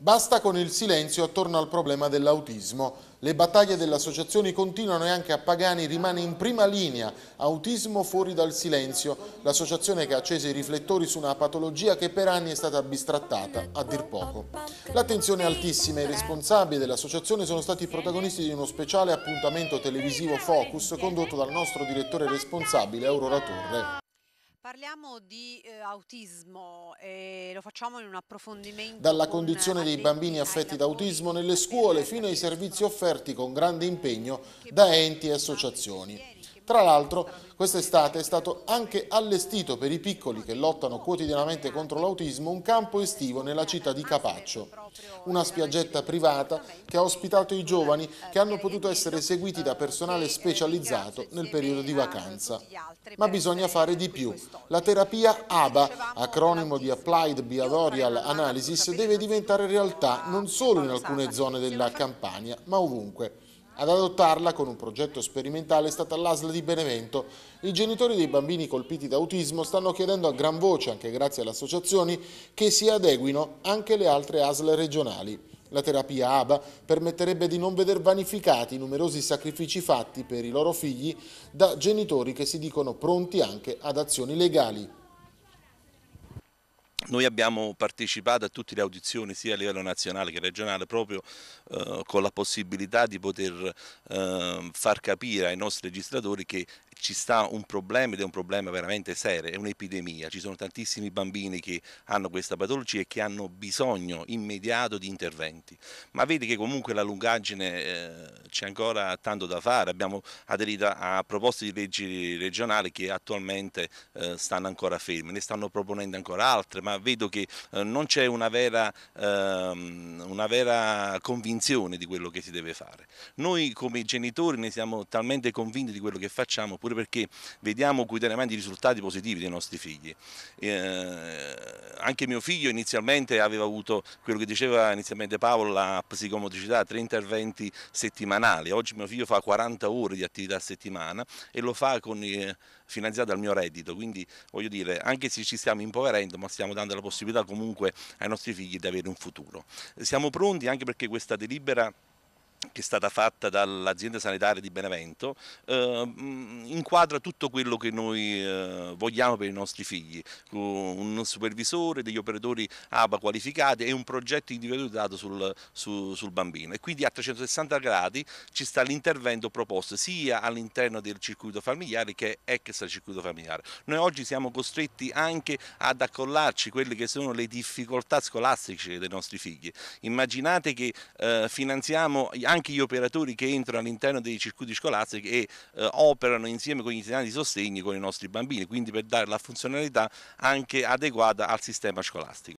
Basta con il silenzio attorno al problema dell'autismo. Le battaglie delle associazioni continuano e anche a Pagani rimane in prima linea. Autismo fuori dal silenzio, l'associazione che ha acceso i riflettori su una patologia che per anni è stata bistrattata, a dir poco. L'attenzione è altissima e i responsabili dell'associazione sono stati protagonisti di uno speciale appuntamento televisivo Focus condotto dal nostro direttore responsabile Aurora Torre. Parliamo di eh, autismo e lo facciamo in un approfondimento. Dalla condizione dei bambini affetti da autismo nelle scuole fino ai servizi offerti con grande impegno da enti e associazioni. Tra l'altro quest'estate è stato anche allestito per i piccoli che lottano quotidianamente contro l'autismo un campo estivo nella città di Capaccio. Una spiaggetta privata che ha ospitato i giovani che hanno potuto essere seguiti da personale specializzato nel periodo di vacanza. Ma bisogna fare di più. La terapia ABA, acronimo di Applied Behavioral Analysis, deve diventare realtà non solo in alcune zone della Campania, ma ovunque. Ad adottarla con un progetto sperimentale è stata l'ASL di Benevento. I genitori dei bambini colpiti da autismo stanno chiedendo a gran voce, anche grazie alle associazioni, che si adeguino anche le altre ASL regionali. La terapia ABA permetterebbe di non veder vanificati i numerosi sacrifici fatti per i loro figli da genitori che si dicono pronti anche ad azioni legali. Noi abbiamo partecipato a tutte le audizioni sia a livello nazionale che regionale proprio eh, con la possibilità di poter eh, far capire ai nostri legislatori che ci sta un problema ed è un problema veramente serio, è un'epidemia, ci sono tantissimi bambini che hanno questa patologia e che hanno bisogno immediato di interventi, ma vedi che comunque la lungaggine eh, c'è ancora tanto da fare, abbiamo aderito a proposte di leggi regionali che attualmente eh, stanno ancora ferme, ne stanno proponendo ancora altre, ma vedo che eh, non c'è una, ehm, una vera convinzione di quello che si deve fare. Noi come genitori ne siamo talmente convinti di quello che facciamo, pure perché vediamo quotidianamente i risultati positivi dei nostri figli. Eh, anche mio figlio inizialmente aveva avuto quello che diceva inizialmente Paolo, la psicomotricità, tre interventi settimanali, oggi mio figlio fa 40 ore di attività a settimana e lo fa con, eh, finanziato dal mio reddito, quindi voglio dire anche se ci stiamo impoverendo ma stiamo dando la possibilità comunque ai nostri figli di avere un futuro. Siamo pronti anche perché questa delibera che è stata fatta dall'azienda sanitaria di Benevento eh, mm, inquadra tutto quello che noi eh, vogliamo per i nostri figli, un supervisore, degli operatori ABA qualificati e un progetto individualizzato sul, su, sul, bambino e quindi a 360 gradi ci sta l'intervento proposto sia all'interno del circuito familiare che extra circuito familiare. Noi oggi siamo costretti anche ad accollarci quelle che sono le difficoltà scolastiche dei nostri figli. Immaginate che eh, finanziamo anche gli operatori che entrano all'interno dei circuiti scolastici e eh, operano insieme con gli insegnanti di sostegno con i nostri bambini, quindi per dare la funzionalità anche adeguata al sistema scolastico.